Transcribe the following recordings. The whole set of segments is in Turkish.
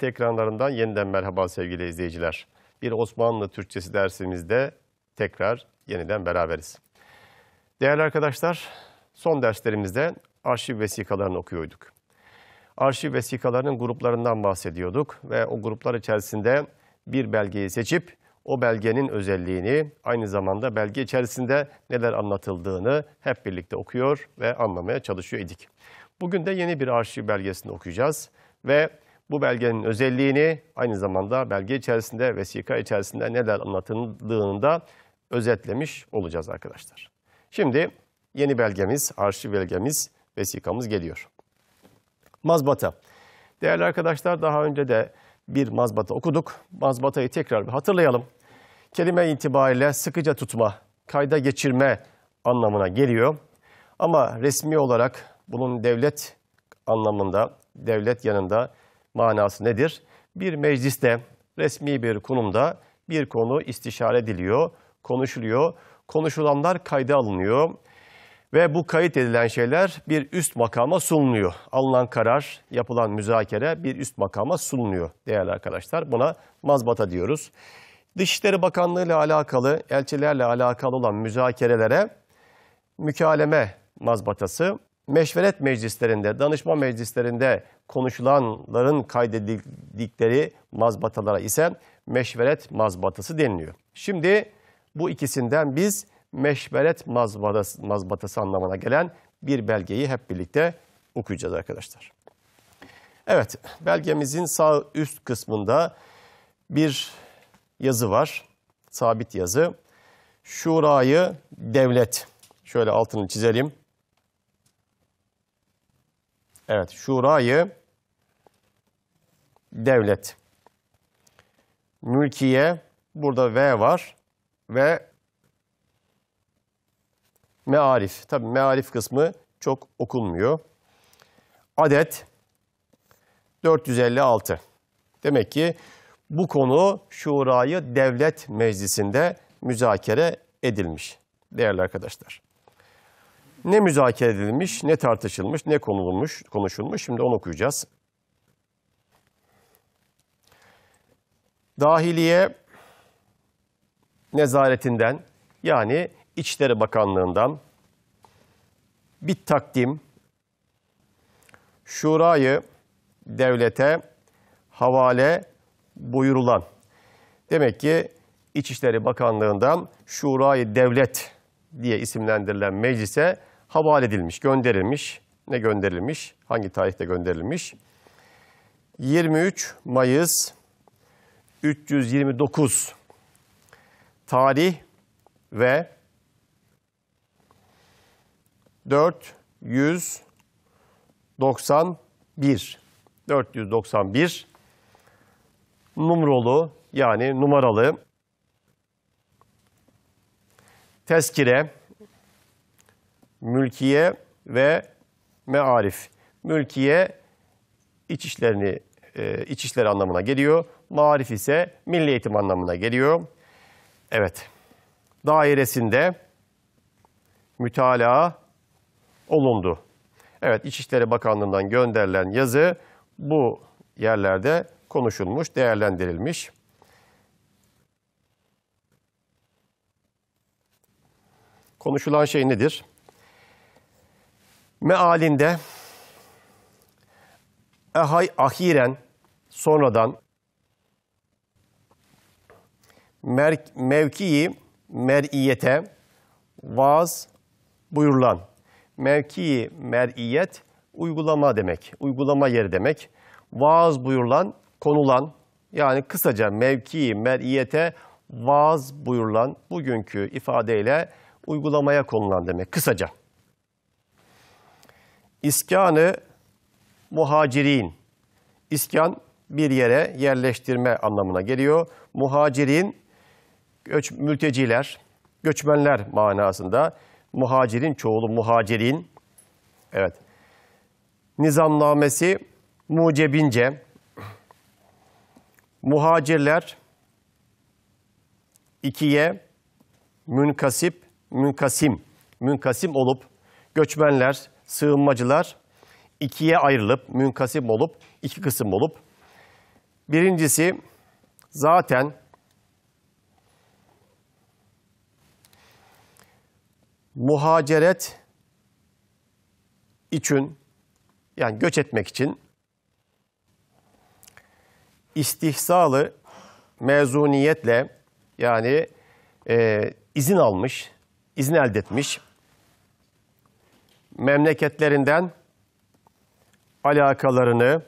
TRT ekranlarından yeniden merhaba sevgili izleyiciler. Bir Osmanlı Türkçesi dersimizde tekrar yeniden beraberiz. Değerli arkadaşlar, son derslerimizde arşiv vesikalarını okuyorduk. Arşiv vesikalarının gruplarından bahsediyorduk ve o gruplar içerisinde bir belgeyi seçip o belgenin özelliğini, aynı zamanda belge içerisinde neler anlatıldığını hep birlikte okuyor ve anlamaya çalışıyor idik. Bugün de yeni bir arşiv belgesini okuyacağız ve bu belgenin özelliğini aynı zamanda belge içerisinde vesika içerisinde neler anlatıldığını da özetlemiş olacağız arkadaşlar. Şimdi yeni belgemiz, arşiv belgemiz, vesikamız geliyor. Mazbata. Değerli arkadaşlar daha önce de bir mazbata okuduk. Mazbatayı tekrar bir hatırlayalım. Kelime itibariyle sıkıca tutma, kayda geçirme anlamına geliyor. Ama resmi olarak bunun devlet anlamında, devlet yanında manası nedir? Bir mecliste resmi bir konumda bir konu istişare ediliyor, konuşuluyor. Konuşulanlar kayda alınıyor ve bu kayıt edilen şeyler bir üst makama sunuluyor. Alınan karar, yapılan müzakere bir üst makama sunuluyor değerli arkadaşlar. Buna mazbata diyoruz. Dışişleri Bakanlığı ile alakalı, elçilerle alakalı olan müzakerelere mükaleme mazbatası meşveret meclislerinde, danışma meclislerinde konuşulanların kaydedildikleri mazbatalara ise meşveret mazbatası deniliyor. Şimdi bu ikisinden biz meşveret mazbatası, mazbatası anlamına gelen bir belgeyi hep birlikte okuyacağız arkadaşlar. Evet, belgemizin sağ üst kısmında bir yazı var, sabit yazı. Şurayı devlet, şöyle altını çizelim. Evet, şurayı devlet. Mülkiye, burada V var ve mearif. Tabi mearif kısmı çok okunmuyor. Adet 456. Demek ki bu konu Şurayı Devlet Meclisi'nde müzakere edilmiş değerli arkadaşlar. Ne müzakere edilmiş, ne tartışılmış, ne konulmuş, konuşulmuş. Şimdi onu okuyacağız. Dahiliye nezaretinden yani İçişleri Bakanlığı'ndan bir takdim şurayı devlete havale buyurulan. Demek ki İçişleri Bakanlığı'ndan şurayı devlet diye isimlendirilen meclise havale edilmiş, gönderilmiş. Ne gönderilmiş? Hangi tarihte gönderilmiş? 23 Mayıs 329 tarih ve 491 491 numrolu yani numaralı tezkire mülkiye ve mearif. Mülkiye iç işlerini e, iç işleri anlamına geliyor. Marif ise milli eğitim anlamına geliyor. Evet. Dairesinde mütalaa olundu. Evet İçişleri Bakanlığı'ndan gönderilen yazı bu yerlerde konuşulmuş, değerlendirilmiş. Konuşulan şey nedir? Mealinde ehay ahiren sonradan mer, mevkii mer'iyete vaz buyurulan mevkii mer'iyet uygulama demek, uygulama yeri demek. vaz buyurulan, konulan yani kısaca mevkii mer'iyete vaz buyurulan bugünkü ifadeyle uygulamaya konulan demek kısaca. İskanı muhacirin. İskan bir yere yerleştirme anlamına geliyor. Muhacirin göç, mülteciler, göçmenler manasında. Muhacirin çoğulu muhacirin. Evet. Nizamnamesi mucebince muhacirler ikiye münkasip, münkasim, münkasim olup göçmenler sığınmacılar ikiye ayrılıp, münkasip olup, iki kısım olup, birincisi zaten muhaceret için, yani göç etmek için istihsalı mezuniyetle yani e, izin almış, izin elde etmiş memleketlerinden alakalarını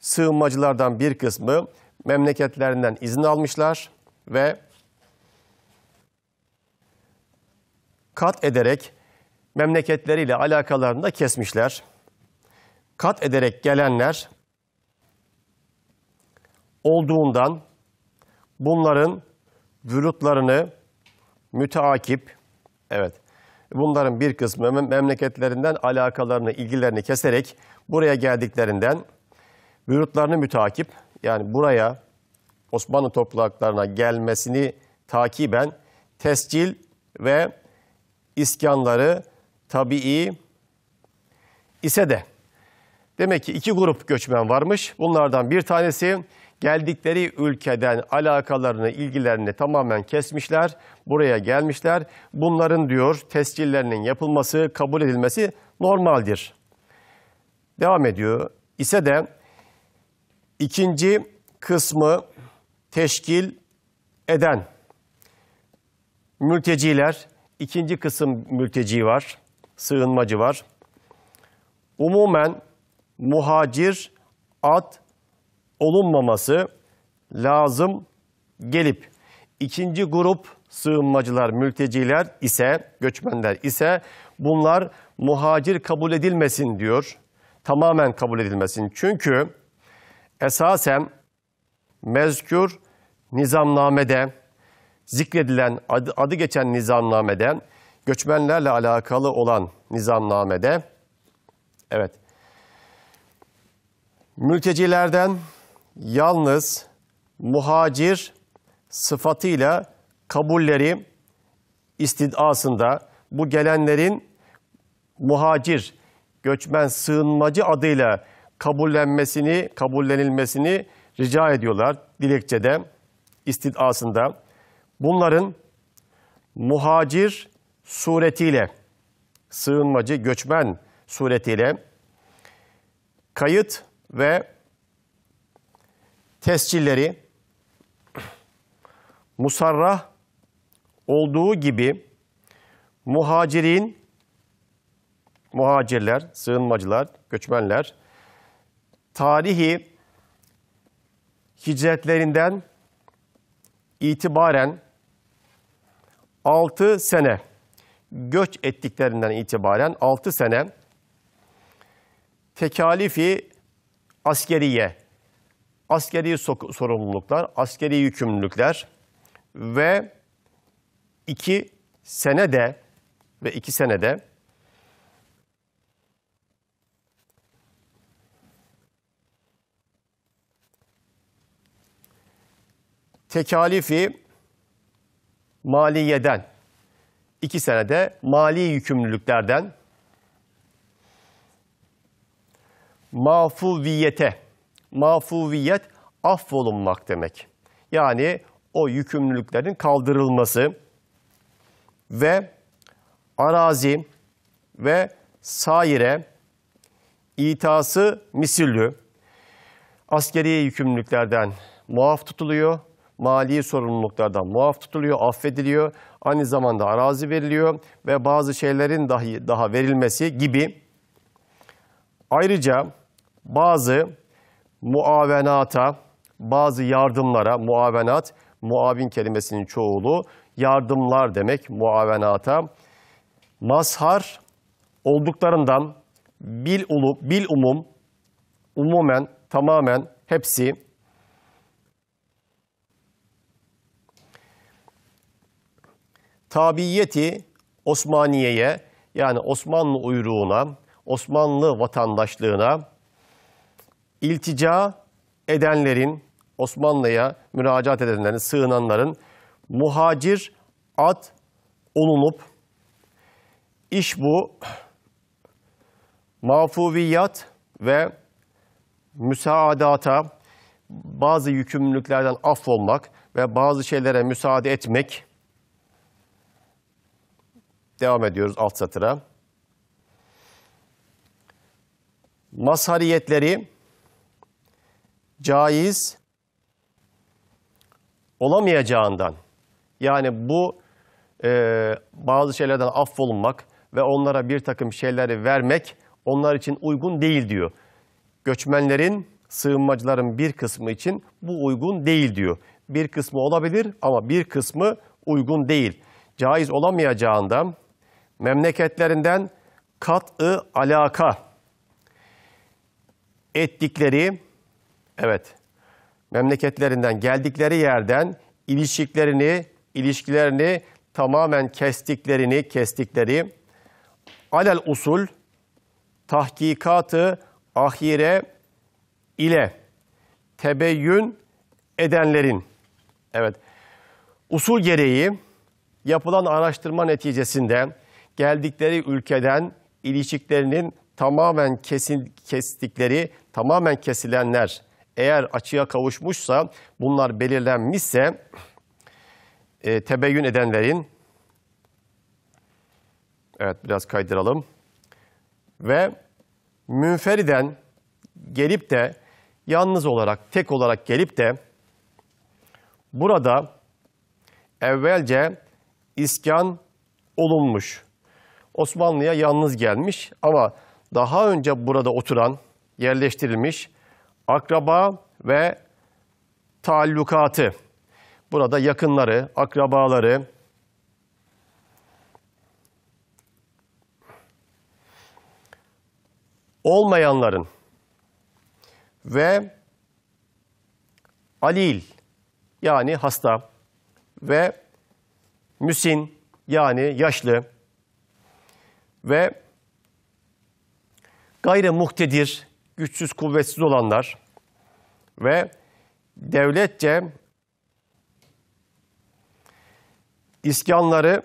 sığınmacılardan bir kısmı memleketlerinden izin almışlar ve kat ederek memleketleriyle alakalarını da kesmişler. Kat ederek gelenler olduğundan bunların vücutlarını müteakip, evet Bunların bir kısmı memleketlerinden alakalarını, ilgilerini keserek buraya geldiklerinden bürutlarını mütakip yani buraya Osmanlı topraklarına gelmesini takiben tescil ve iskanları tabii ise de demek ki iki grup göçmen varmış. Bunlardan bir tanesi geldikleri ülkeden alakalarını, ilgilerini tamamen kesmişler. Buraya gelmişler. Bunların diyor tescillerinin yapılması, kabul edilmesi normaldir. Devam ediyor İse de ikinci kısmı teşkil eden mülteciler, ikinci kısım mülteci var, sığınmacı var. Umumen muhacir, ad olunmaması lazım gelip ikinci grup sığınmacılar, mülteciler ise, göçmenler ise bunlar muhacir kabul edilmesin diyor. Tamamen kabul edilmesin. Çünkü esasen mezkür nizamnamede zikredilen adı, adı geçen nizamnamede göçmenlerle alakalı olan nizamnamede evet mültecilerden yalnız muhacir sıfatıyla kabulleri istidasında bu gelenlerin muhacir, göçmen, sığınmacı adıyla kabullenmesini, kabullenilmesini rica ediyorlar dilekçede, istidasında. Bunların muhacir suretiyle, sığınmacı, göçmen suretiyle kayıt ve tescilleri musarrah olduğu gibi muhacirin, muhacirler, sığınmacılar, göçmenler tarihi hicretlerinden itibaren 6 sene göç ettiklerinden itibaren 6 sene tekalifi askeriye askeri sorumluluklar, askeri yükümlülükler ve iki senede ve iki senede tekalifi maliyeden, iki senede mali yükümlülüklerden mafuviyete mağfuviyet affolunmak demek. Yani o yükümlülüklerin kaldırılması ve arazi ve saire itası misillü askeri yükümlülüklerden muaf tutuluyor, mali sorumluluklardan muaf tutuluyor, affediliyor. Aynı zamanda arazi veriliyor ve bazı şeylerin dahi daha verilmesi gibi. Ayrıca bazı muavenata, bazı yardımlara, muavenat, muavin kelimesinin çoğulu, yardımlar demek muavenata. Mazhar, olduklarından, bil, ulu, bil umum, umumen, tamamen, hepsi, tabiyeti Osmaniye'ye yani Osmanlı uyruğuna, Osmanlı vatandaşlığına iltica edenlerin, Osmanlı'ya müracaat edenlerin, sığınanların muhacir ad olunup iş bu mafuviyat ve müsaadata bazı yükümlülüklerden affolmak ve bazı şeylere müsaade etmek devam ediyoruz alt satıra. Mazhariyetleri caiz olamayacağından yani bu e, bazı şeylerden affolunmak ve onlara bir takım şeyleri vermek onlar için uygun değil diyor. Göçmenlerin, sığınmacıların bir kısmı için bu uygun değil diyor. Bir kısmı olabilir ama bir kısmı uygun değil. Caiz olamayacağından memleketlerinden kat'ı alaka ettikleri Evet. Memleketlerinden geldikleri yerden ilişkilerini, ilişkilerini tamamen kestiklerini, kestikleri alel usul tahkikatı ahire ile tebeyyün edenlerin evet usul gereği yapılan araştırma neticesinde geldikleri ülkeden ilişkilerinin tamamen kesin, kestikleri, tamamen kesilenler eğer açığa kavuşmuşsa bunlar belirlenmişse e, tebeyyün edenlerin evet biraz kaydıralım ve münferiden gelip de yalnız olarak tek olarak gelip de burada evvelce iskan olunmuş. Osmanlı'ya yalnız gelmiş ama daha önce burada oturan, yerleştirilmiş akraba ve taallukatı. Burada yakınları, akrabaları, olmayanların ve alil yani hasta ve müsin yani yaşlı ve gayre muhtedir güçsüz kuvvetsiz olanlar ve devletçe iskanları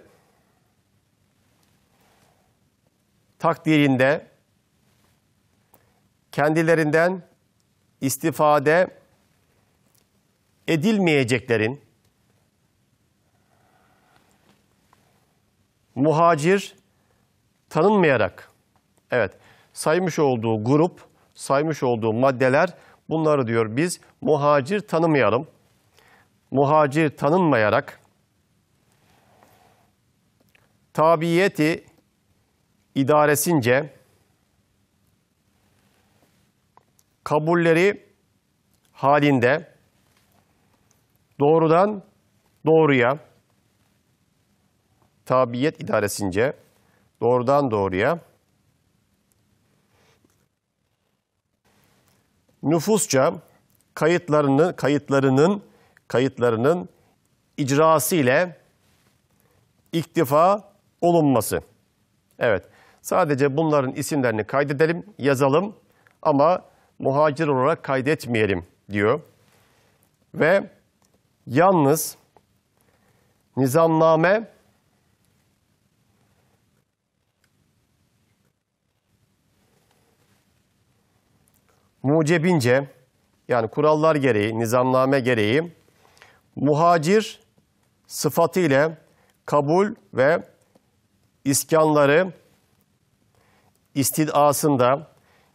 takdirinde kendilerinden istifade edilmeyeceklerin muhacir tanınmayarak evet saymış olduğu grup saymış olduğum maddeler bunları diyor biz muhacir tanımayalım. Muhacir tanınmayarak tabiyeti idaresince kabulleri halinde doğrudan doğruya tabiyet idaresince doğrudan doğruya nüfusça kayıtlarını kayıtlarının kayıtlarının icrası ile iktifa olunması. Evet. Sadece bunların isimlerini kaydedelim, yazalım ama muhacir olarak kaydetmeyelim diyor. Ve yalnız nizamname mucebince yani kurallar gereği, nizamname gereği muhacir sıfatı ile kabul ve iskanları istidasında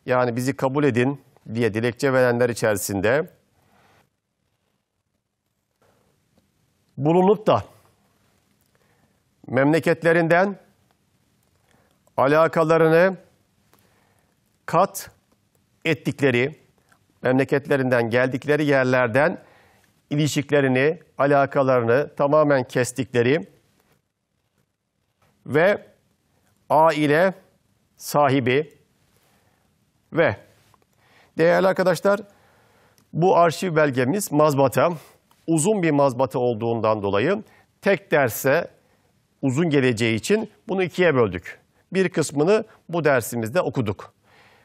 yani bizi kabul edin diye dilekçe verenler içerisinde bulunup da memleketlerinden alakalarını kat ettikleri, memleketlerinden geldikleri yerlerden ilişiklerini, alakalarını tamamen kestikleri ve aile sahibi ve değerli arkadaşlar bu arşiv belgemiz mazbata uzun bir mazbata olduğundan dolayı tek derse uzun geleceği için bunu ikiye böldük. Bir kısmını bu dersimizde okuduk.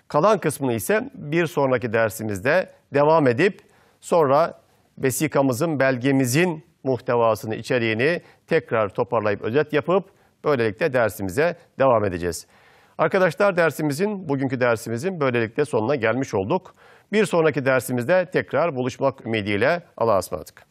Kalan kısmını ise bir sonraki dersimizde devam edip sonra vesikamızın, belgemizin muhtevasını, içeriğini tekrar toparlayıp özet yapıp böylelikle dersimize devam edeceğiz. Arkadaşlar dersimizin, bugünkü dersimizin böylelikle sonuna gelmiş olduk. Bir sonraki dersimizde tekrar buluşmak ümidiyle Allah'a ısmarladık.